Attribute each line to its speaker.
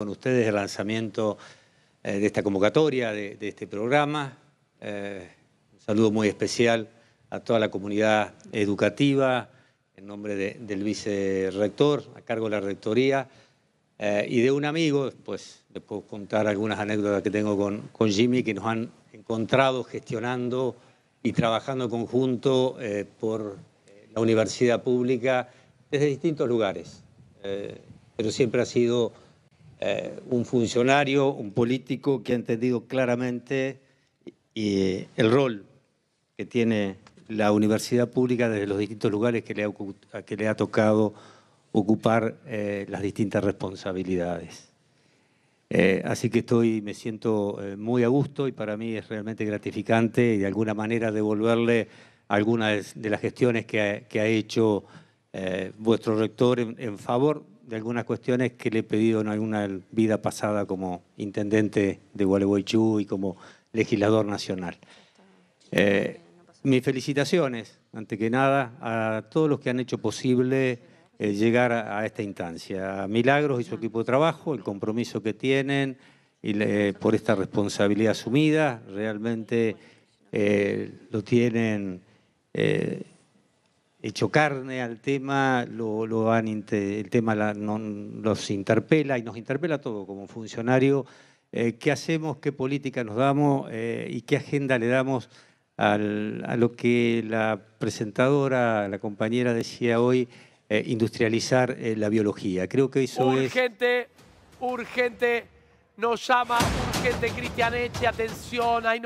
Speaker 1: con ustedes el lanzamiento eh, de esta convocatoria, de, este programa. Eh, un saludo muy especial a toda la comunidad educativa, en nombre de, del vicerrector, a cargo de la rectoría, eh, y de un amigo, pues les puedo contar algunas anécdotas que tengo con, Jimmy, que nos han encontrado gestionando y trabajando conjunto por la universidad pública desde distintos lugares, pero siempre ha sido eh, un funcionario, un político que ha entendido claramente eh, el rol que tiene la universidad pública desde los distintos lugares que le ha, que le ha tocado ocupar eh, las distintas responsabilidades. así que estoy, me siento muy a gusto y para mí es realmente gratificante y de alguna manera devolverle algunas de las gestiones que ha, hecho vuestro rector en favor de algunas cuestiones que le he pedido en alguna vida pasada como intendente de Gualeguaychú y como legislador nacional. Eh, mis felicitaciones, ante que nada, a todos los que han hecho posible eh, llegar a, esta instancia. A Milagros y su equipo de trabajo, el compromiso que tienen y por esta responsabilidad asumida, realmente eh, lo tienen hecho carne al tema, lo, el tema la, interpela y nos interpela todo como funcionario, eh, qué hacemos, qué política nos damos eh, y qué agenda le damos a lo que la presentadora, la compañera decía hoy, eh, industrializar la biología. Creo que eso es... Urgente, urgente, nos llama urgente Cristian atención, hay...